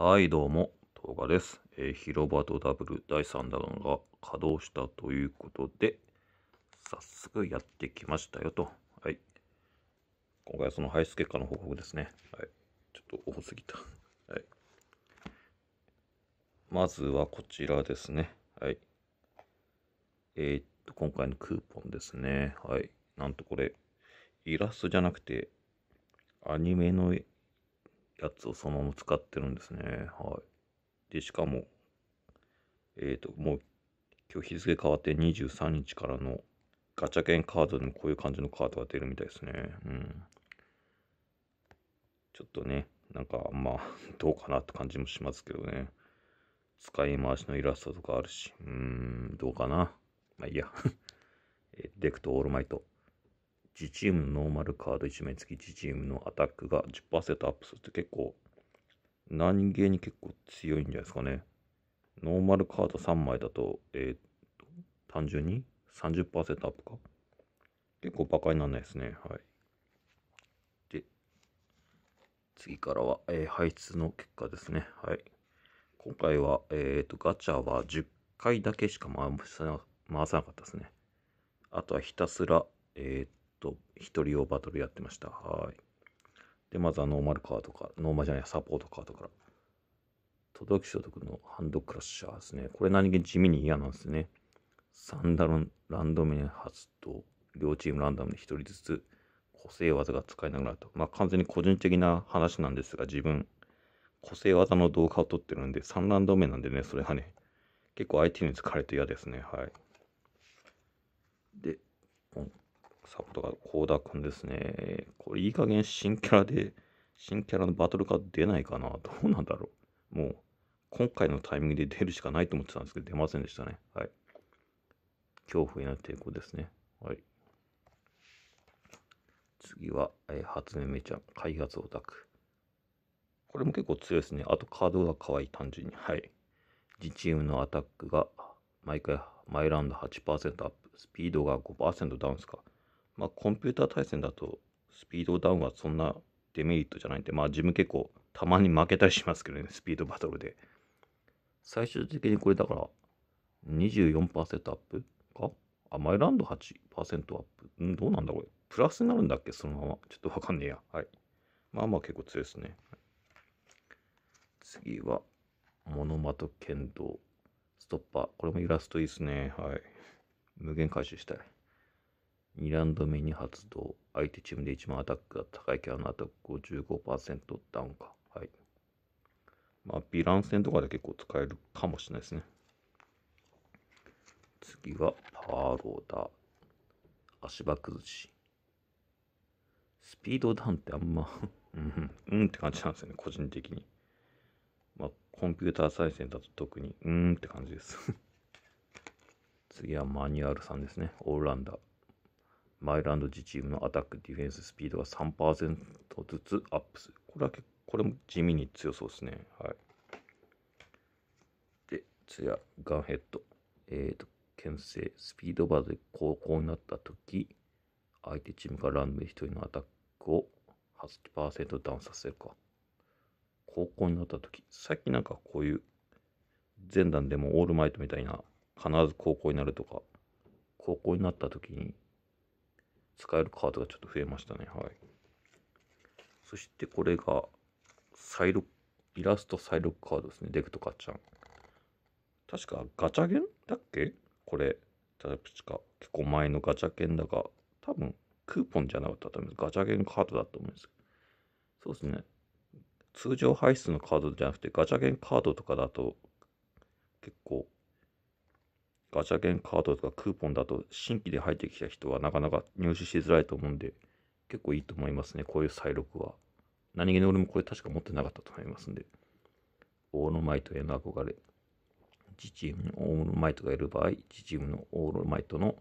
はい、どうも、動画です。えー、広場とダブル第3弾が稼働したということで、早速やってきましたよと。はい。今回はその排出結果の報告ですね。はい。ちょっと多すぎた。はい。まずはこちらですね。はい。えー、っと、今回のクーポンですね。はい。なんとこれ、イラストじゃなくて、アニメのやつをそのまま使ってるんですね。はい。で、しかも、えっ、ー、と、もう、今日日付変わって23日からのガチャ券カードでもこういう感じのカードが出るみたいですね。うん。ちょっとね、なんか、まあ、どうかなって感じもしますけどね。使い回しのイラストとかあるし、うーん、どうかな。まあいいや。デクト・オールマイト。自チームのノーマルカード1枚付き自チームのアタックが10%アップするって結構何気に結構強いんじゃないですかね。ノーマルカード3枚だと、えー、っと、単純に30%アップか。結構バカにならないですね。はい。で、次からは、えー、排出の結果ですね。はい。今回は、えー、っと、ガチャは10回だけしか回さなかったですね。あとはひたすら、えー、と、一人用バトルやってました。はい。で、まずはノーマルカードから、ノーマルじゃない、サポートカードから。届き所得のハンドクラッシャーですね。これ何気に地味に嫌なんですね。サンダルランドメ発動。両チームランダムで1人ずつ個性技が使いながらと。まあ完全に個人的な話なんですが、自分、個性技の動画を撮ってるんで、3ランド目なんでね、それがね、結構相手に疲れて嫌ですね。はい。で、サポートが高田くんですね。これいい加減新キャラで、新キャラのバトルが出ないかな。どうなんだろう。もう、今回のタイミングで出るしかないと思ってたんですけど、出ませんでしたね。はい。恐怖への抵抗ですね。はい。次は、えー、初音めちゃん、開発オタク。これも結構強いですね。あとカードが可愛い、単純に。はい。自チームのアタックが毎回、マイラウンド8%アップ、スピードが5%ダウンですか。まあ、コンピューター対戦だとスピードダウンはそんなデメリットじゃないんで、まあ自分結構たまに負けたりしますけどね、スピードバトルで。最終的にこれだから24%アップかあ、マイランド8%アップ。ん、どうなんだこれ。プラスになるんだっけそのまま。ちょっとわかんねえや。はい。まあまあ結構強いですね。次は、モノマト剣道。ストッパー。これもイラストいいですね。はい。無限回収したい。2ラウンド目に発動。相手チームで一番アタックが高いキャラのアタック55%ダウンか。はい。まあ、ヴィラン戦とかで結構使えるかもしれないですね。次は、パーローダー。足場崩し。スピードダウンってあんま うん、うんって感じなんですよね、個人的に。まあ、コンピューター再生だと特に、うんって感じです 次はマニュアルさんですね、オールランダー。マイランドジチームのアタック、ディフェンス、スピードが3%ずつアップする。これはこれも地味に強そうですね。はい。で、ツヤ、ガンヘッド。えっ、ー、と、牽制、スピードバーで高校になった時、相手チームからランドで1人のアタックを8%ダウンさせるか。高校になった時、さっきなんかこういう前段でもオールマイトみたいな、必ず高校になるとか、高校になった時に使えるカードがちょっと増えましたね。はい。そしてこれが、サイロ、イラストサイロカードですね。デクとかちゃん。確かガチャゲンだっけこれ。確か結構前のガチャゲンだが、多分クーポンじゃなかったと思います。ガチャゲンカードだと思うんですそうですね。通常排出のカードじゃなくてガチャゲンカードとかだと結構ガチャ券カードとかクーポンだと新規で入ってきた人はなかなか入手しづらいと思うんで、結構いいと思いますね、こういう再録は。何気に俺もこれ確か持ってなかったと思いますんで。オールマイトへの憧れ。自チームのオールマイトがいる場合、自チームのオールマイトの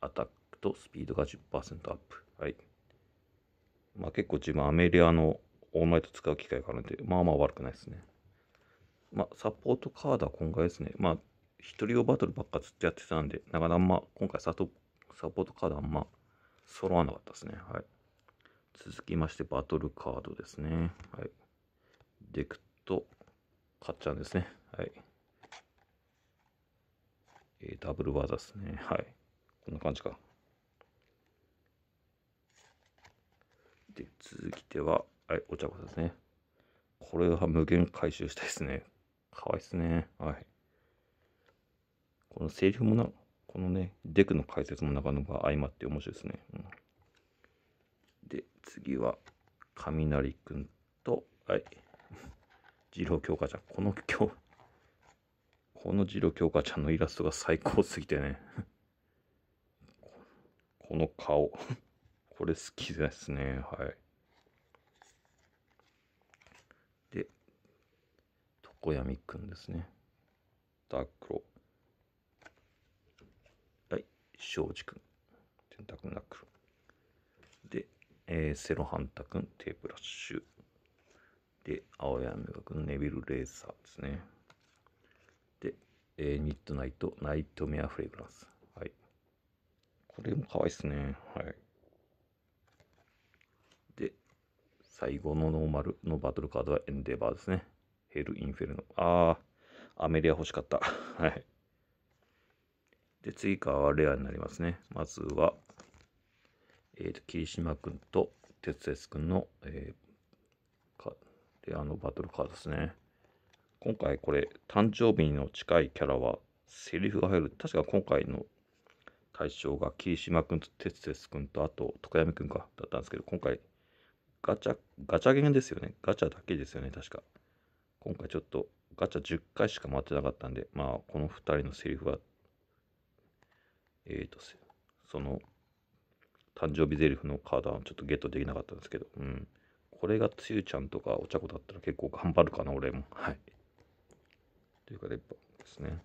アタックとスピードが10%アップ。はい。まあ結構自分アメリアのオールマイト使う機会があるんで、まあまあ悪くないですね。まあサポートカードは今回ですね。まあ一人用バトルばっかずっとやってたんで、なかなかあんま、今回サポートカードあんま揃わなかったですね。はい。続きまして、バトルカードですね。はい。デクと、カっちゃんですね。はい。えー、ダブル技ですね。はい。こんな感じか。で、続きでは、はい、お茶子ですね。これは無限回収したいですね。かわいいですね。はい。このセリフもな、このね、デクの解説もなかなか相まって面白いですね。うん、で、次は、雷くんと、はい、次 郎京花ちゃん。この今日、この次郎京花ちゃんのイラストが最高すぎてね。この顔。これ好きですね。はい。で、常闇くんですね。ダークロー。庄司君。洗君なく。で、えー、セロハンタ君、テープラッシュ。で、青山君、ネビル・レーサーですね。で、えー、ニットナイト、ナイトメア・フレグランス。はい。これも可愛いっすね。はい。で、最後のノーマルのバトルカードはエンデバーですね。ヘル・インフェルノ。あー、アメリア欲しかった。はい。で、次からレアになりますね。まずは、えっ、ー、と、霧島くんと哲哲くんの、えー、かレアのバトルカードですね。今回これ、誕生日の近いキャラは、セリフが入る。確か今回の対象が霧島くんと哲哲くんと、あと、徳山くんか、だったんですけど、今回、ガチャ、ガチャゲンですよね。ガチャだけですよね、確か。今回ちょっと、ガチャ10回しか回ってなかったんで、まあ、この2人のセリフはえー、と、その、誕生日ゼリフのカードはちょっとゲットできなかったんですけど、うん。これがつゆちゃんとかお茶子だったら結構頑張るかな、俺も。はい。というか、レッパですね。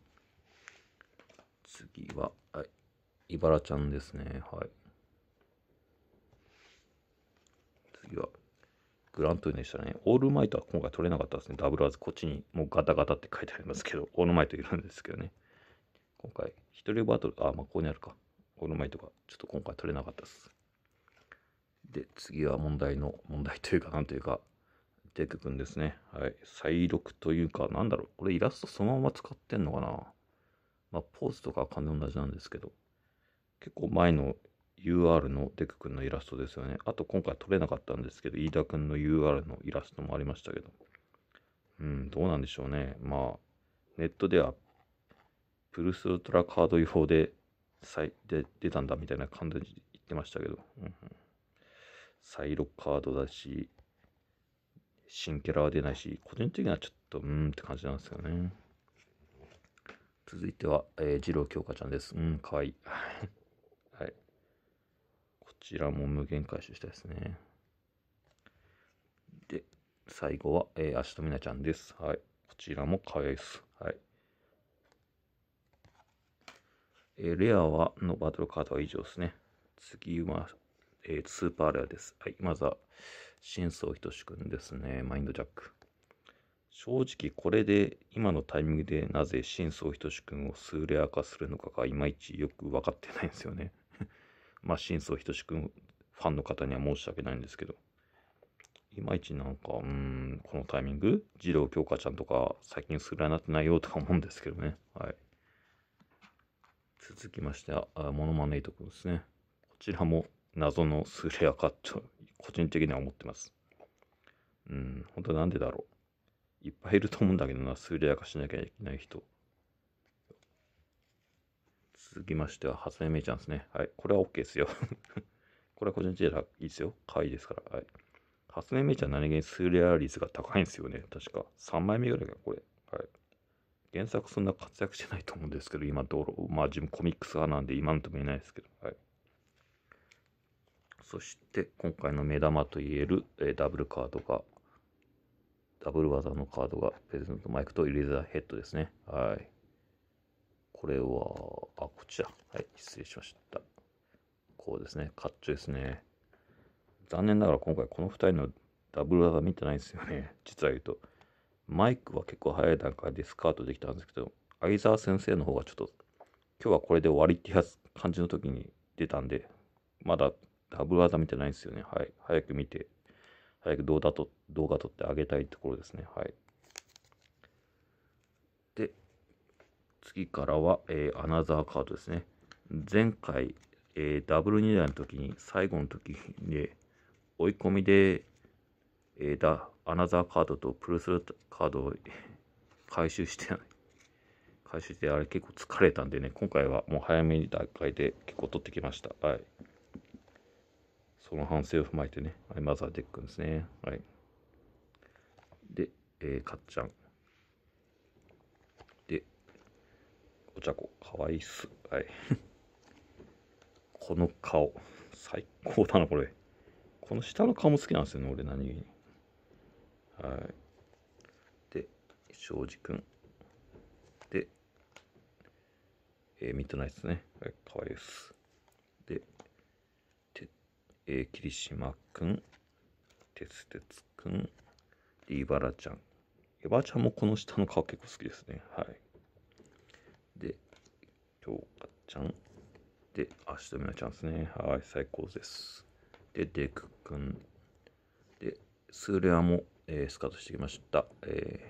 次は、はい。茨ちゃんですね。はい。次は、グラントゥーでしたね。オールマイトは今回取れなかったですね。ダブルアーズ。こっちにもうガタガタって書いてありますけど、オールマイトいるんですけどね。今回、一人バトル、あ、まあ、ここにあるか。この前とか、ちょっと今回取れなかったです。で、次は問題の、問題というか、なんというか、デクくんですね。はい。再録というか、なんだろう。これイラストそのまま使ってんのかなまあ、ポーズとかは完全同じなんですけど、結構前の UR のデク君のイラストですよね。あと今回取れなかったんですけど、飯田君の UR のイラストもありましたけど。うん、どうなんでしょうね。まあ、ネットではプルスウルトラカード違法でで出たんだみたいな感じで言ってましたけど、うん、サイロカードだし、新キャラは出ないし、個人的にはちょっと、うーんって感じなんですよね。続いては、えー、二郎京香ちゃんです。うん、かわいい。はい。こちらも無限回収したですね。で、最後は、えー、足とみなちゃんです。はい。こちらもかわいいです。はい。えー、レアは、のバトルカードは以上ですね。次は、えー、スーパーレアです。はい、まずは、真相仁くんですね。マインドジャック。正直これで今のタイミングでなぜ真相仁くんを数レア化するのかがいまいちよく分かってないんですよね。まあ真相仁くんファンの方には申し訳ないんですけど。いまいちなんか、うん、このタイミング、児童強化ちゃんとか最近すらなってないよとか思うんですけどね。はい。続きましては、モノマネイト君ですね。こちらも謎のスレアット、個人的には思ってます。うん、本当なんでだろう。いっぱいいると思うんだけどな、スレアカしなきゃいけない人。続きましては、初音ミちゃんですね。はい、これは OK ですよ。これは個人的にはいいですよ。可愛いですから。はい。初音ミちゃん何気にスレア率が高いんですよね。確か。3枚目ぐらいか、これ。はい。原作そんな活躍してないと思うんですけど、今どう、まあ自分コミックス派なんで今のとも言えないですけど、はい。そして今回の目玉といえる、えー、ダブルカードが、ダブル技のカードがプレゼントマイクとイレザーヘッドですね。はい。これは、あ、こっちら。はい、失礼しました。こうですね。かっちょですね。残念ながら今回この2人のダブル技見てないんですよね。実は言うと。マイクは結構早い段階でスカートできたんですけど、相沢先生の方がちょっと、今日はこれで終わりってやつ感じの時に出たんで、まだダブル技見てないんですよね。はい。早く見て、早く動画と動画撮ってあげたいところですね。はい。で、次からは、えー、アナザーカードですね。前回、えー、ダブル2台の時に、最後の時に、ね、追い込みで、えー、だアナザーカードとプルスカードを回収してない。回収して、あれ結構疲れたんでね、今回はもう早めに段階で結構取ってきました。はい。その反省を踏まえてね、はい、マザーデックですね。はい。で、えー、かっちゃん。で、お茶子、かわいいっす。はい。この顔、最高だな、これ。この下の顔も好きなんですよね、俺何気に。はい。で、庄司くん。で、えー、ミッドナイツね。はい、かわいいです。で、て、えー、霧島くん。鉄鉄くん。リーバラちゃん。イバちゃんもこの下の顔結構好きですね。はい。で、京香ちゃん。で、足止めちゃんですね。はい、最高です。で、デクくん。で、スーレアもえー、スカートしてきました。えー、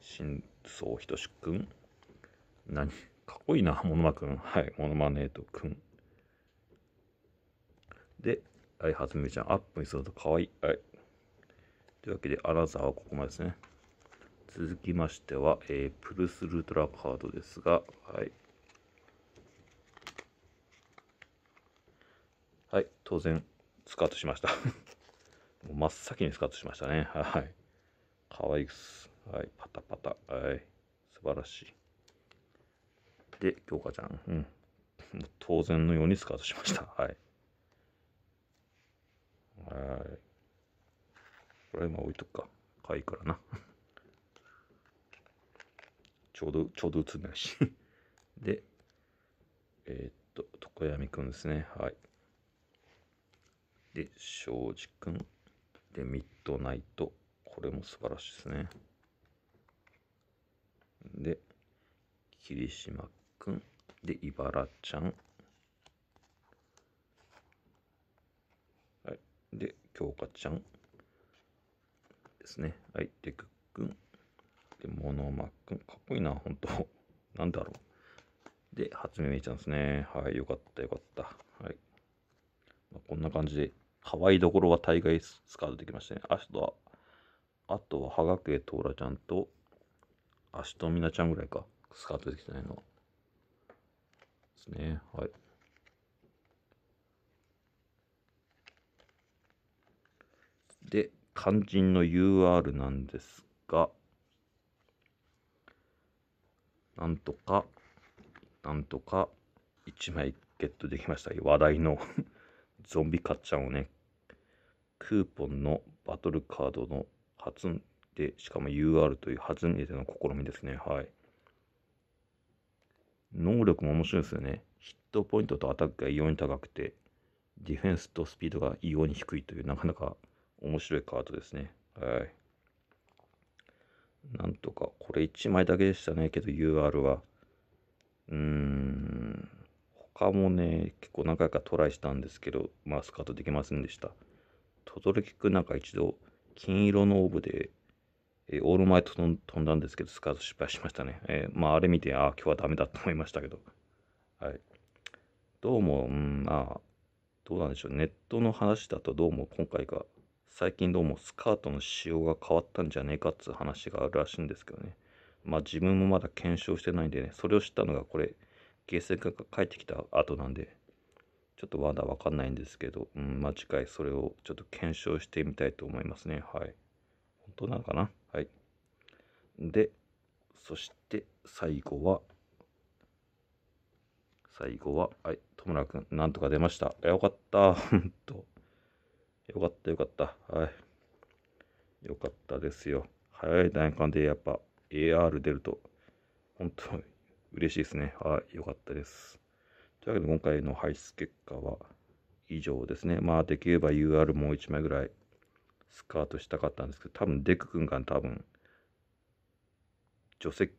新宗仁君。くん。何かっこいいな、モノマくん。はい、モノマネートくん。で、はい、はずみちゃん、アップにするとかわいい。はい。というわけで、アナザーはここまでですね。続きましては、えー、プルスルートラカードですが、はい。はい、当然、スカートしました真っ先にスカッとしましたね。はい。可愛いです。はい。パタパタ。はい。素晴らしい。で、京香ちゃん。うん。当然のようにスカウトしました。はい。はい。これ今置いとくか。可愛いからな。ちょうど、ちょうど映んないし。で、えー、っと、常闇くんですね。はい。で、庄司くん。で、ミッドナイト。これも素晴らしいですね。で、霧島くん。で、茨ちゃん。はい。で、京香ちゃん。ですね。はい。で、くっくん。で、モノマくん。かっこいいな、ほんと。なんだろう。で、初めめちゃんですね。はい。よかった、よかった。はい。まあ、こんな感じでハワイどころは大概スカウトできましたね。あとは、あとは、はがけとらちゃんと、あしとみなちゃんぐらいか。スカウトできてないの。ですね。はい。で、肝心の UR なんですが、なんとか、なんとか、1枚ゲットできました。話題の ゾンビカッちゃんをね、クーポンのバトルカードの発で、しかも UR という初音での試みですね。はい。能力も面白いですよね。ヒットポイントとアタックが異様に高くて、ディフェンスとスピードが異様に低いという、なかなか面白いカードですね。はい。なんとか、これ1枚だけでしたね、けど UR は。うーん。他もね、結構何回かトライしたんですけど、まあ、スカートできませんでした。轟くなんか一度、金色のオーブで、えー、オールマイト飛んだんですけど、スカート失敗しましたね。えー、まあ、あれ見て、ああ、今日はダメだと思いましたけど。はい。どうも、うん、まあ、どうなんでしょう。ネットの話だと、どうも今回が、最近どうもスカートの仕様が変わったんじゃねえかっつう話があるらしいんですけどね。まあ、自分もまだ検証してないんでね、それを知ったのが、これ、ゲーセンが帰ってきた後なんで、ちょっとまだわかんないんですけど、うん、まあ、次回それをちょっと検証してみたいと思いますね。はい。本当なのかなはい。で、そして最後は、最後は、はい、友村くん、なんとか出ました。よかった。ほんと。よかった、よかった。はい。よかったですよ。早い段階でやっぱ AR 出ると、本当嬉しいですね。はい、よかったです。というわけで今回の排出結果は以上ですね。まあできれば UR もう1枚ぐらいスカートしたかったんですけど、多分デク君が多分除籍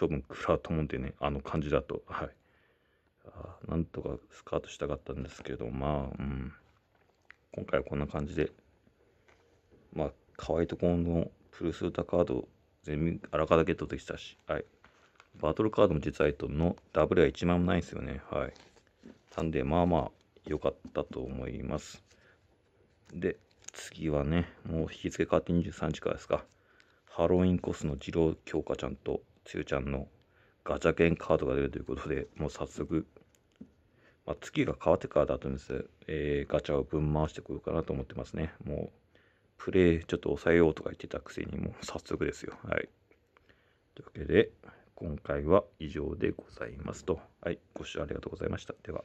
処分食らうと思うんでね、あの感じだと。はい。なんとかスカートしたかったんですけど、まあ、うん。今回はこんな感じで、まあ、可愛いところのプルスータカード全部あらかたゲットできたし、はい。バトルカードも実はえっと、のダブルは1万もないんですよね。はい。たんで、まあまあ良かったと思います。で、次はね、もう引き付け変わって23時からですか。ハロウィンコスの二郎京香ちゃんとつゆちゃんのガチャ券カードが出るということで、もう早速、まあ、月が変わってからだと思うんです、えー、ガチャをぶん回してこようかなと思ってますね。もう、プレイちょっと抑えようとか言ってたくせに、もう早速ですよ。はい。というわけで、今回は以上でございますと。はい、ご視聴ありがとうございました。では。